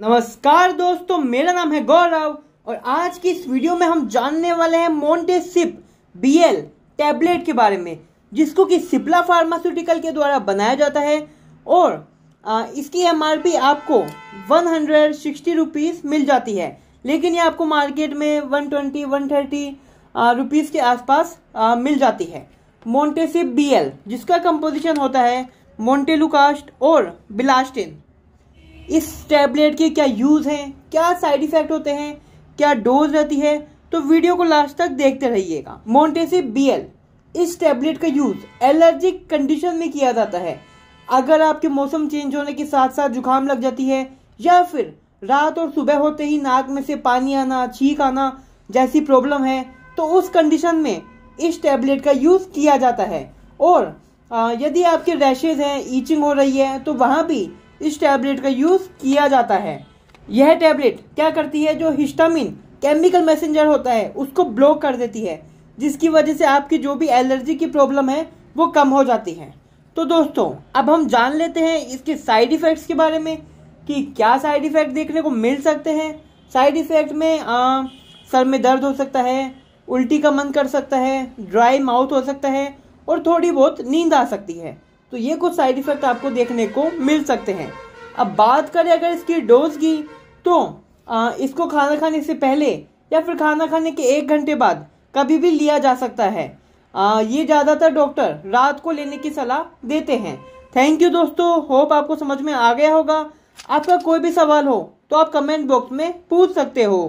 नमस्कार दोस्तों मेरा नाम है गौरव और आज की इस वीडियो में हम जानने वाले हैं मोन्टे सिप बीएल टैबलेट के बारे में जिसको कि सिप्ला फार्मास्यूटिकल के द्वारा बनाया जाता है और आ, इसकी एमआरपी आपको वन हंड्रेड सिक्सटी रुपीज़ मिल जाती है लेकिन ये आपको मार्केट में one twenty one thirty rupees के आसपास आ, मिल जाती है मोन्टेसिप बीएल जिसका कंपोजिशन होता है मोन्टेलुकास्ट और बिलास्टिन इस टैबलेट के क्या यूज़ हैं क्या साइड इफ़ेक्ट होते हैं क्या डोज रहती है तो वीडियो को लास्ट तक देखते रहिएगा मोन्टेसी बी इस टैबलेट का यूज़ एलर्जिक कंडीशन में किया जाता है अगर आपके मौसम चेंज होने के साथ साथ जुकाम लग जाती है या फिर रात और सुबह होते ही नाक में से पानी आना छींक आना जैसी प्रॉब्लम है तो उस कंडीशन में इस टैबलेट का यूज़ किया जाता है और यदि आपके रैशेज हैं ईचिंग हो रही है तो वहाँ भी इस टैबलेट का यूज किया जाता है यह टैबलेट क्या करती है जो हिस्टामिन केमिकल मैसेंजर होता है उसको ब्लॉक कर देती है जिसकी वजह से आपकी जो भी एलर्जी की प्रॉब्लम है वो कम हो जाती है तो दोस्तों अब हम जान लेते हैं इसके साइड इफ़ेक्ट्स के बारे में कि क्या साइड इफ़ेक्ट देखने को मिल सकते हैं साइड इफ़ेक्ट में आ, सर में दर्द हो सकता है उल्टी का मन कर सकता है ड्राई माउथ हो सकता है और थोड़ी बहुत नींद आ सकती है तो ये कुछ साइड इफेक्ट आपको देखने को मिल सकते हैं अब बात करें अगर इसकी डोज की तो आ, इसको खाना खाने से पहले या फिर खाना खाने के एक घंटे बाद कभी भी लिया जा सकता है आ, ये ज़्यादातर डॉक्टर रात को लेने की सलाह देते हैं थैंक यू दोस्तों होप आपको समझ में आ गया होगा आपका कोई भी सवाल हो तो आप कमेंट बॉक्स में पूछ सकते हो